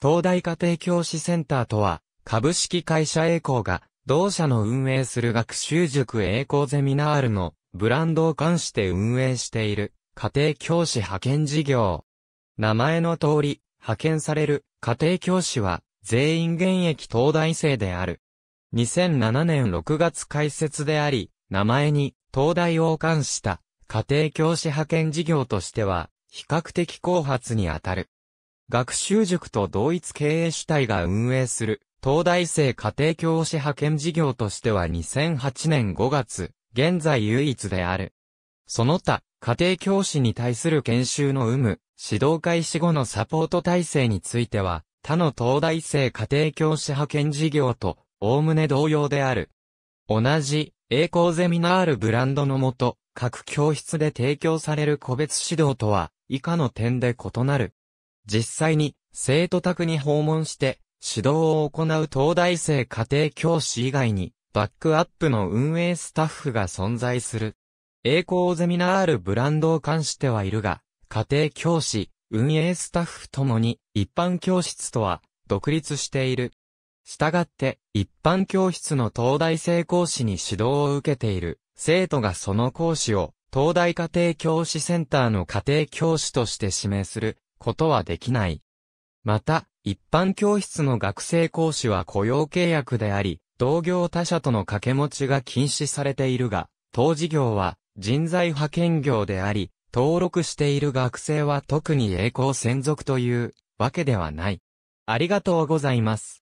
東大家庭教師センターとは、株式会社栄光が、同社の運営する学習塾栄光ゼミナールのブランドを関して運営している家庭教師派遣事業。名前の通り、派遣される家庭教師は全員現役東大生である。2007年6月開設であり、名前に東大を冠した家庭教師派遣事業としては比較的後発にあたる。学習塾と同一経営主体が運営する、東大生家庭教師派遣事業としては2008年5月、現在唯一である。その他、家庭教師に対する研修の有無、指導開始後のサポート体制については、他の東大生家庭教師派遣事業と、概ね同様である。同じ、栄光ゼミナールブランドのもと、各教室で提供される個別指導とは、以下の点で異なる。実際に生徒宅に訪問して指導を行う東大生家庭教師以外にバックアップの運営スタッフが存在する。栄光ゼミナールブランドを関してはいるが、家庭教師、運営スタッフともに一般教室とは独立している。したがって、一般教室の東大生講師に指導を受けている生徒がその講師を東大家庭教師センターの家庭教師として指名することはできない。また、一般教室の学生講師は雇用契約であり、同業他社との掛け持ちが禁止されているが、当事業は人材派遣業であり、登録している学生は特に栄光専属というわけではない。ありがとうございます。